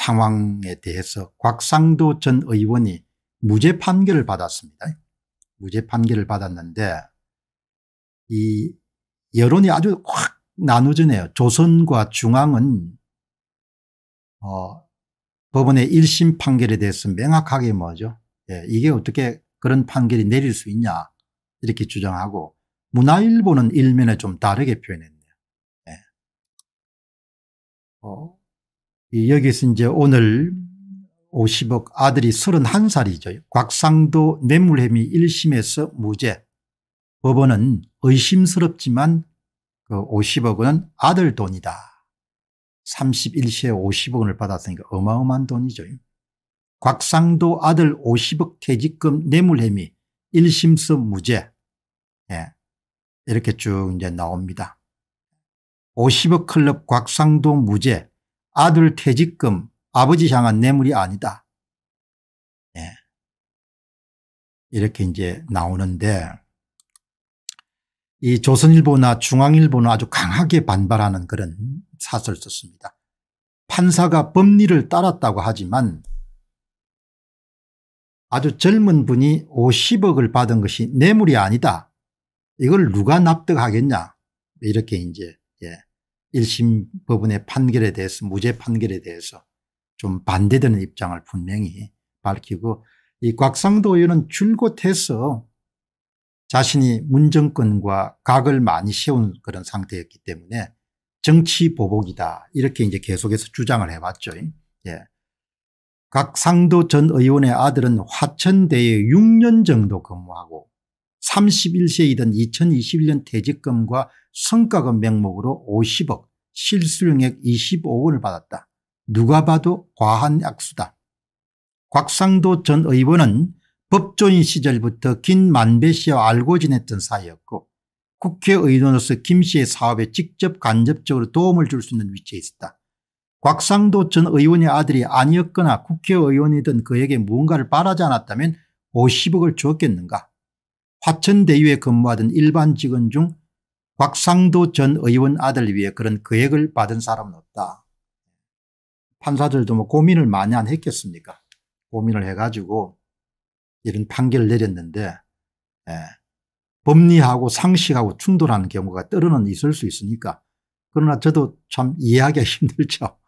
상황에 대해서 곽상도 전 의원이 무죄 판결을 받았습니다. 무죄 판결을 받았는데 이 여론이 아주 확 나누지네요. 조선과 중앙은 어, 법원의 1심 판결에 대해서 명확하게 뭐죠. 예, 이게 어떻게 그런 판결이 내릴 수 있냐 이렇게 주장하고 문화일보는 일면에 좀 다르게 표현했네요. 예. 어, 여기서 이제 오늘 50억 아들이 31살이죠. 곽상도 뇌물혐의 1심에서 무죄. 법원은 의심스럽지만 그 50억 은 아들 돈이다. 31세에 50억 을 받았으니까 어마어마한 돈이죠. 곽상도 아들 50억 퇴직금 뇌물혐의 1심서 무죄. 예. 이렇게 쭉 이제 나옵니다. 50억 클럽 곽상도 무죄. 아들 퇴직금 아버지 향한 뇌물이 아니다. 네. 이렇게 이제 나오는데 이 조선일보나 중앙일보는 아주 강하게 반발하는 그런 사설을 썼습니다. 판사가 법리를 따랐다고 하지만 아주 젊은 분이 50억을 받은 것이 뇌물이 아니다. 이걸 누가 납득하겠냐 이렇게 이제 예. 1심 법원의 판결에 대해서 무죄 판결에 대해서 좀 반대되는 입장을 분명히 밝히고 이 곽상도 의원은 줄곧해서 자신이 문정권과 각을 많이 세운 그런 상태였기 때문에 정치 보복이다 이렇게 이제 계속해서 주장을 해왔죠. 예. 곽상도 전 의원의 아들은 화천대에 6년 정도 근무하고 31세이던 2021년 퇴직금과 성과금 명목으로 50억 실수령액 25억 원을 받았다. 누가 봐도 과한 약수다 곽상도 전 의원은 법조인 시절부터 긴 만배 씨와 알고 지냈던 사이였고 국회의원으로서 김 씨의 사업에 직접 간접적으로 도움을 줄 수 있는 위치에 있었다. 곽상도 전 의원의 아들이 아니었거나 국회의원이던 그에게 무언가를 바라지 않았다면 50억을 주었겠는가 화천대유에 근무하던 일반 직원 중 곽상도 전 의원 아들 위해 그런 거액을 받은 사람은 없다. 판사들도 뭐 고민을 많이 안 했겠습니까 고민을 해가지고 이런 판결을 내렸는데 예. 법리하고 상식하고 충돌하는 경우가 때로는 있을 수 있으니까 그러나 저도 참 이해하기가 힘들죠.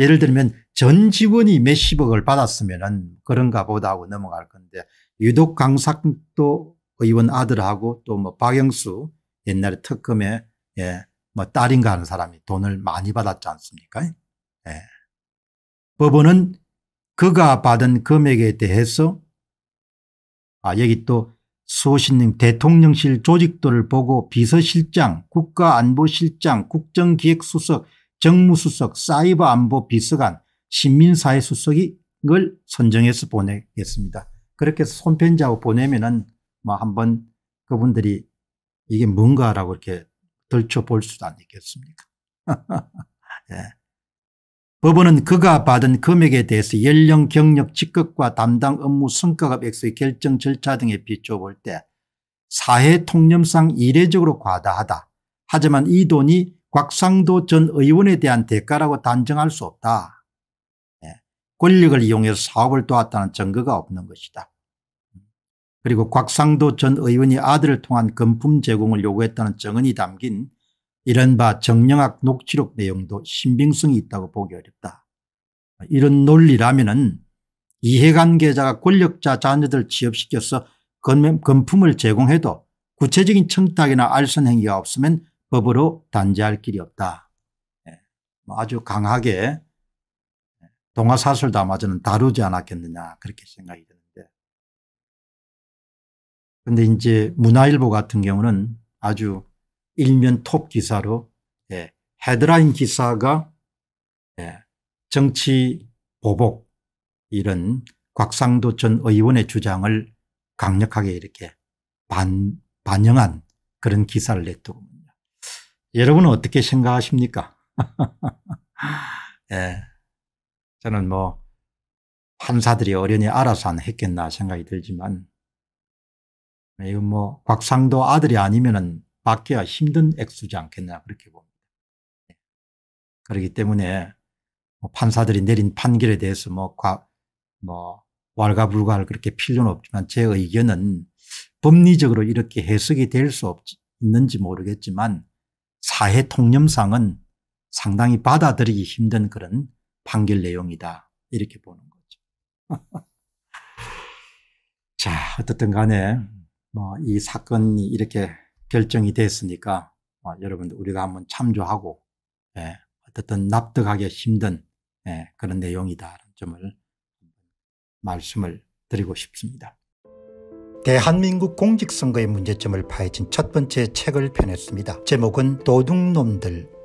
예를 들면 전 직원이 몇십억을 받았으면 그런가 보다 하고 넘어갈 건데 유독 강상도 의원 아들하고 또 뭐 박영수 옛날에 특검에 예, 뭐 딸인가 하는 사람이 돈을 많이 받았지 않습니까? 예. 법원은 그가 받은 금액에 대해서 아 여기 또 수호신님 대통령실 조직도를 보고 비서실장 국가안보실장 국정기획수석 정무수석 사이버안보 비서관 시민사회 수석이걸 선정해서 보내겠습니다. 그렇게 해서 손편지하고 보내면은 뭐 한번 그분들이 이게 뭔가라고 이렇게 들춰볼 수도 아니겠습니까? 예. 법원은 그가 받은 금액에 대해서 연령, 경력, 직급과 담당 업무, 성과급 액수의 결정 절차 등에 비춰볼 때 사회 통념상 이례적으로 과다하다. 하지만 이 돈이 곽상도 전 의원에 대한 대가라고 단정할 수 없다. 권력을 이용해서 사업을 도왔다는 증거가 없는 것이다. 그리고 곽상도 전 의원이 아들을 통한 금품 제공을 요구했다는 증언이 담긴 이른바 정영학 녹취록 내용도 신빙성이 있다고 보기 어렵다. 이런 논리라면 이해관계자가 권력자 자녀들 취업시켜서 금품을 제공해도 구체적인 청탁이나 알선 행위가 없으면 법으로 단죄할 길이 없다. 예, 뭐 아주 강하게 동화사설 아마저는 다루지 않았겠느냐 그렇게 생각이 드는데 근데 이제 문화일보 같은 경우는 아주 일면 톱 기사로 예, 헤드라인 기사가 예, 정치 보복 이런 곽상도 전 의원의 주장을 강력하게 이렇게 반, 반영한 그런 기사를 냈더군요. 여러분은 어떻게 생각하십니까? 예. 저는 뭐 판사들이 어련히 알아서 안 했겠나 생각이 들지만 이건 뭐 곽상도 아들이 아니면은 받기가 힘든 액수지 않겠나 그렇게 봅니다. 네. 그렇기 때문에 뭐 판사들이 내린 판결에 대해서 뭐, 과, 뭐 왈가불가를 그렇게 필요는 없지만 제 의견은 법리적으로 이렇게 해석이 될 수 있는지 모르겠지만 사회 통념상은 상당히 받아들이기 힘든 그런 판결 내용이다. 이렇게 보는 거죠. 자, 어떻든 간에 뭐 이 사건이 이렇게 결정이 됐으니까 뭐 여러분들 우리가 한번 참조하고 예, 어떻든 납득하기 힘든 예, 그런 내용이다라는 점을 말씀을 드리고 싶습니다. 대한민국 공직선거의 문제점을 파헤친 첫 번째 책을 펴냈습니다. 제목은 도둑놈들